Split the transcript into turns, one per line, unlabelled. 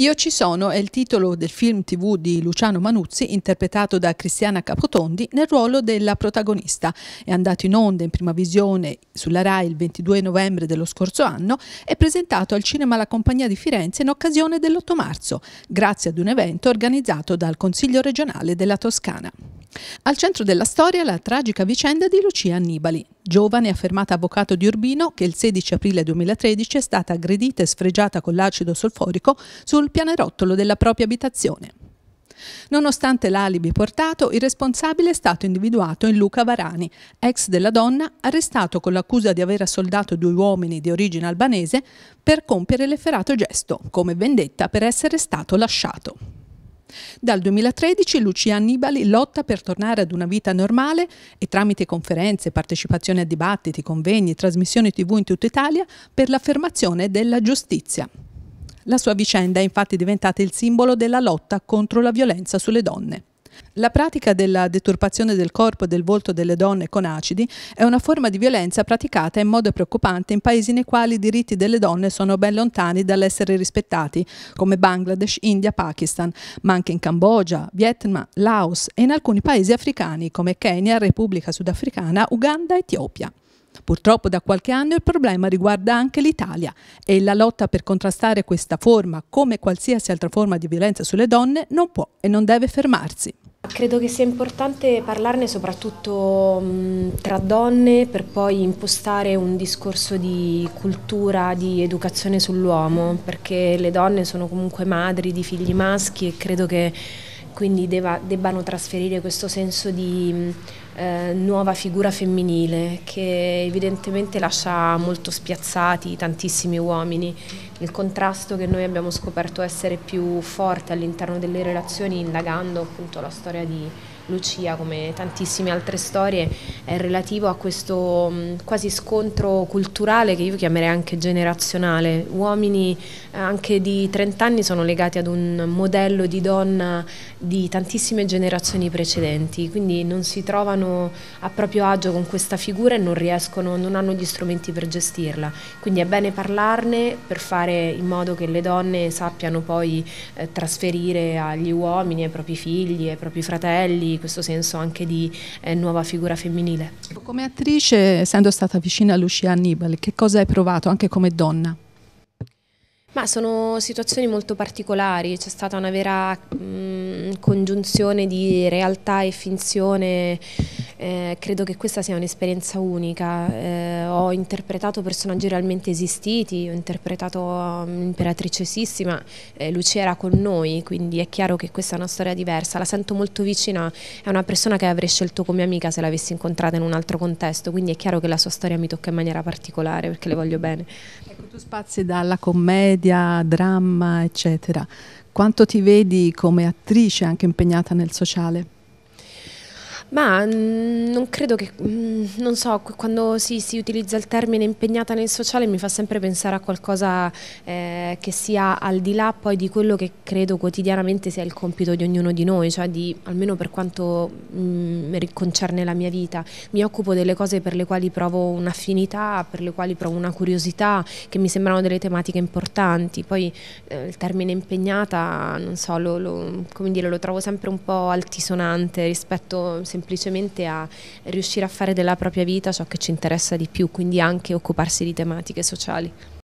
Io ci sono è il titolo del film tv di Luciano Manuzzi interpretato da Cristiana Capotondi nel ruolo della protagonista. È andato in onda in prima visione sulla RAI il 22 novembre dello scorso anno e presentato al Cinema La Compagnia di Firenze in occasione dell'8 marzo, grazie ad un evento organizzato dal Consiglio regionale della Toscana. Al centro della storia la tragica vicenda di Lucia Annibali, giovane affermata avvocato di Urbino che il 16 aprile 2013 è stata aggredita e sfregiata con l'acido solforico sul pianerottolo della propria abitazione. Nonostante l'alibi portato, il responsabile è stato individuato in Luca Varani, ex della donna, arrestato con l'accusa di aver assoldato due uomini di origine albanese per compiere l'efferato gesto, come vendetta per essere stato lasciato. Dal 2013 Lucia Annibali lotta per tornare ad una vita normale e tramite conferenze, partecipazione a dibattiti, convegni, e trasmissioni tv in tutta Italia per l'affermazione della giustizia. La sua vicenda è infatti diventata il simbolo della lotta contro la violenza sulle donne. La pratica della deturpazione del corpo e del volto delle donne con acidi è una forma di violenza praticata in modo preoccupante in paesi nei quali i diritti delle donne sono ben lontani dall'essere rispettati, come Bangladesh, India, Pakistan, ma anche in Cambogia, Vietnam, Laos e in alcuni paesi africani come Kenya, Repubblica Sudafricana, Uganda e Etiopia. Purtroppo da qualche anno il problema riguarda anche l'Italia e la lotta per contrastare questa forma, come qualsiasi altra forma di violenza sulle donne, non può e non deve fermarsi.
Credo che sia importante parlarne soprattutto mh, tra donne per poi impostare un discorso di cultura, di educazione sull'uomo, perché le donne sono comunque madri di figli maschi e credo che quindi deva, debbano trasferire questo senso di... Mh, eh, nuova figura femminile che evidentemente lascia molto spiazzati tantissimi uomini. Il contrasto che noi abbiamo scoperto essere più forte all'interno delle relazioni indagando appunto la storia di Lucia, come tantissime altre storie, è relativo a questo mm, quasi scontro culturale che io chiamerei anche generazionale. Uomini eh, anche di 30 anni sono legati ad un modello di donna di tantissime generazioni precedenti, quindi non si trovano a proprio agio con questa figura e non riescono, non hanno gli strumenti per gestirla. Quindi è bene parlarne per fare in modo che le donne sappiano poi eh, trasferire agli uomini, ai propri figli, ai propri fratelli, questo senso anche di eh, nuova figura femminile.
Come attrice, essendo stata vicina a Lucia Annibale, che cosa hai provato anche come donna?
Ma sono situazioni molto particolari, c'è stata una vera mh, mm, congiunzione di realtà e finzione eh, credo che questa sia un'esperienza unica. Eh, ho interpretato personaggi realmente esistiti, ho interpretato un'imperatrice um, Sissima, eh, Lucia era con noi, quindi è chiaro che questa è una storia diversa. La sento molto vicina, è una persona che avrei scelto come amica se l'avessi incontrata in un altro contesto, quindi è chiaro che la sua storia mi tocca in maniera particolare perché le voglio bene.
Ecco, tu spazi dalla commedia, dramma, eccetera. Quanto ti vedi come attrice anche impegnata nel sociale?
Ma mm, non credo che, mm, non so, quando si, si, utilizza il termine impegnata nel sociale mi fa sempre pensare a qualcosa eh, che sia al di là poi di quello che credo quotidianamente sia il compito di ognuno di noi, cioè di, almeno per quanto mh, mm, concerne la mia vita, mi occupo delle cose per le quali provo un'affinità, per le quali provo una curiosità, che mi sembrano delle tematiche importanti, poi eh, il termine impegnata, non so, lo, lo, dire, lo trovo sempre un po' altisonante rispetto se semplicemente a riuscire a fare della propria vita ciò che ci interessa di più, quindi anche occuparsi di tematiche sociali.